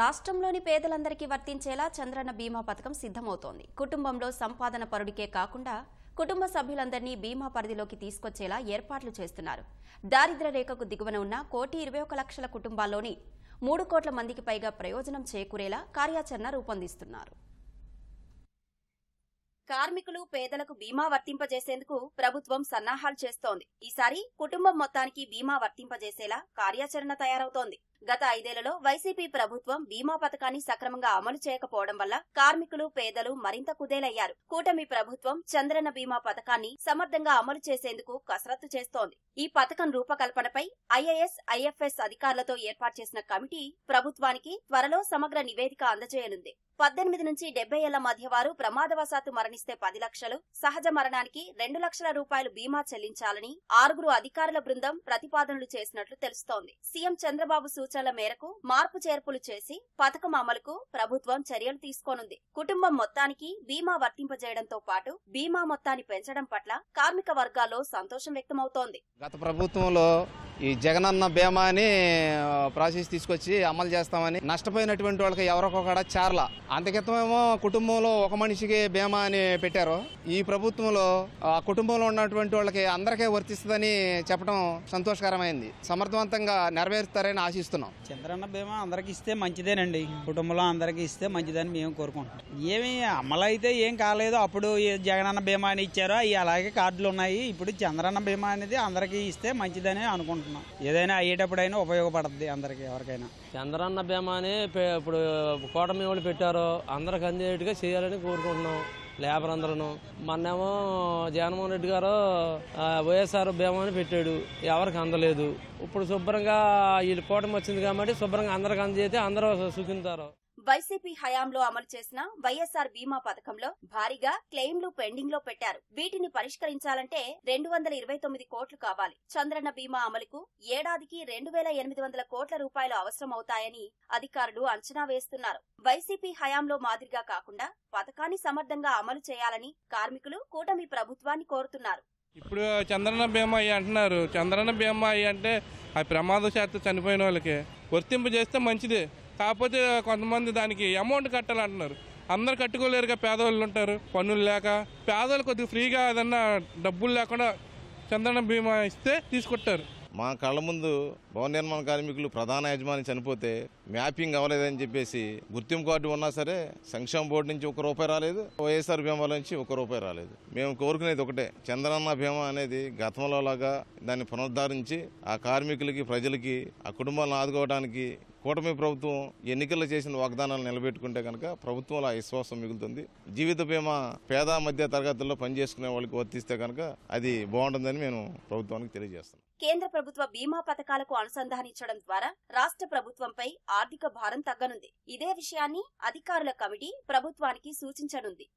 రాష్ట్రంలోని పేదలందరికీ వర్తించేలా చంద్రన్న బీమా పథకం సిద్ధమవుతోంది కుటుంబంలో సంపాదన పరుడికే కాకుండా కుటుంబ సభ్యులందరినీ బీమా పరిధిలోకి తీసుకొచ్చేలా ఏర్పాట్లు చేస్తున్నారు దారిద్ర రేఖకు దిగువన ఉన్న కోటి ఇరవై ఒక లక్షల కుటుంబాల్లోని మూడు కోట్ల మందికి పైగా ప్రయోజనం చేకూరేలా కార్యాచరణ రూపొందిస్తున్నారు కార్మికులు పేదలకు బీమా వర్తింపజేసేందుకు ప్రభుత్వం సన్నాహాలు చేస్తోంది ఈసారి కుటుంబం మొత్తానికి బీమా వర్తింపజేసేలా కార్యాచరణ తయారవుతోంది గత ఐదేళ్లలో వైసీపీ ప్రభుత్వం బీమా పథకాన్ని సక్రమంగా అమలు చేయకపోవడం వల్ల కార్మికులు పేదలు మరింత కుదేలయ్యారు కూటమి ప్రభుత్వం చంద్రన్న బీమా పథకాన్ని సమర్థంగా అమలు చేసేందుకు కసరత్తు చేస్తోంది ఈ పథకం రూపకల్పనపై ఐఏఎస్ ఐఎఫ్ఎస్ అధికారులతో ఏర్పాటు చేసిన కమిటీ ప్రభుత్వానికి త్వరలో సమగ్ర నివేదిక అందజేయనుంది పద్దెనిమిది నుంచి డెబ్బై ఏళ్ల మధ్య వారు ప్రమాదవశాత్తు మరణిస్తే పది లక్షలు సహజ మరణానికి రెండు లక్షల రూపాయలు బీమా చెల్లించాలని ఆరుగురు అధికారుల బృందం ప్రతిపాదనలు చేసినట్లు తెలుస్తోంది సీఎం చంద్రబాబు సూచన సూచనల మేరకు మార్పు చేర్పులు చేసి పథకం అమలుకు ప్రభుత్వం చర్యలు తీసుకోనుంది కుటుంబం మొత్తానికి బీమా వర్తింపజేయడంతో పాటు బీమా మొత్తాన్ని పెంచడం పట్ల కార్మిక వర్గాల్లో సంతోషం వ్యక్తమవుతోంది గత ప్రభుత్వంలో ఈ జగనన్న బీమాని ప్రాసెస్ తీసుకొచ్చి అమలు చేస్తామని నష్టపోయినటువంటి వాళ్ళకి ఎవరికొకడ చార్ల అంతకితమేమో కుటుంబంలో ఒక మనిషికి బీమా అని పెట్టారు ఈ ప్రభుత్వంలో ఆ కుటుంబంలో ఉన్నటువంటి వాళ్ళకి అందరికీ వర్తిస్తుందని చెప్పడం సంతోషకరమైంది సమర్థవంతంగా నెరవేరుస్తారని ఆశిస్తున్నాం చంద్రన్న బీమా అందరికి ఇస్తే మంచిదేనండి కుటుంబంలో అందరికి ఇస్తే మంచిదని మేము కోరుకుంటాం ఏమి అమలు అయితే ఏం కాలేదు అప్పుడు జగనన్న బీమా అని ఇచ్చారో అలాగే కార్డులు ఉన్నాయి ఇప్పుడు చంద్రన్న బీమా అనేది అందరికీ ఇస్తే మంచిదని అనుకుంటున్నాం అనుకుంటున్నాం ఏదైనా అయ్యేటప్పుడైనా ఉపయోగపడుతుంది అందరికి ఎవరికైనా చంద్రన్న బీమా అని ఇప్పుడు కూటమి వాళ్ళు పెట్టారు అందరికి అందేటిగా చేయాలని కోరుకుంటున్నాం లేబర్ అందరూ మొన్నేమో జగన్మోహన్ రెడ్డి గారు వైఎస్ఆర్ బీమా అని పెట్టాడు ఎవరికి అందలేదు ఇప్పుడు శుభ్రంగా వీళ్ళు కూటమి వచ్చింది కాబట్టి శుభ్రంగా అందరికి అందజేస్తే అందరూ సుఖింతారు వైసీపీ హయాంలో అమలు చేసిన వైఎస్ఆర్ బీమా పథకంలో భారీగా క్లెయిమ్లు పెండింగ్ లో పెట్టారు వీటిని పరిష్కరించాలంటే రెండు వందల ఇరవై తొమ్మిది కోట్లు కావాలి చంద్రన్న బీమా అమలుకు ఏడాదికి రెండు వేల ఎనిమిది వందల కోట్ల రూపాయలు అవసరమవుతాయని అధికారులు అంచనా వేస్తున్నారు వైసీపీ హయాంలో మాదిరిగా కాకుండా పథకాన్ని సమర్థంగా అమలు చేయాలని కార్మికులు కూటమి ప్రభుత్వాన్ని కోరుతున్నారు ఇప్పుడు చంద్రన్న బీమా అంటున్నారు చంద్రన్న బీమా అంటే ఆ ప్రమాదశాత్తు చనిపోయిన వాళ్ళకి వర్తింపు చేస్తే మంచిదే కాకపోతే కొంతమంది దానికి అమౌంట్ కట్టాలంటున్నారు అందరు కట్టుకోలేరుగా పేదవాళ్ళు ఉంటారు పనులు లేక పేదవాళ్ళు కొద్దిగా ఫ్రీగా ఏదన్నా డబ్బులు లేకుండా చందన బీమా ఇస్తే తీసుకుంటారు మా కళ్ళ ముందు భవన నిర్మాణ కార్మికులు ప్రధాన యజమాని చనిపోతే మ్యాపింగ్ అవ్వలేదని చెప్పేసి గుర్తింపు కార్డు ఉన్నా సరే సంక్షేమ బోర్డు నుంచి ఒక రూపాయి రాలేదు వైఎస్ఆర్ బీమా నుంచి ఒక రూపాయి రాలేదు మేము కోరుకునేది ఒకటే చంద్రన్న బీమా అనేది గతంలో లాగా దాన్ని పునరుద్ధరించి ఆ కార్మికులకి ప్రజలకి ఆ కుటుంబాలను ఆదుకోవడానికి కూటమి ప్రభుత్వం ఎన్నికల్లో చేసిన వాగ్దానాలు నిలబెట్టుకుంటే కనుక ప్రభుత్వంలో విశ్వాసం మిగులుతుంది జీవిత బీమా పేద మధ్య తరగతుల్లో పనిచేసుకునే వాళ్ళకి వర్తిస్తే కనుక అది బాగుంటుందని మేము ప్రభుత్వానికి తెలియజేస్తాను కేంద్ర ప్రభుత్వ బీమా పథకాలకు అనుసంధానించడం ద్వారా రాష్ట్ర ప్రభుత్వంపై ఆర్థిక భారం తగ్గనుంది ఇదే విషయాన్ని అధికారుల కమిటీ ప్రభుత్వానికి సూచించనుంది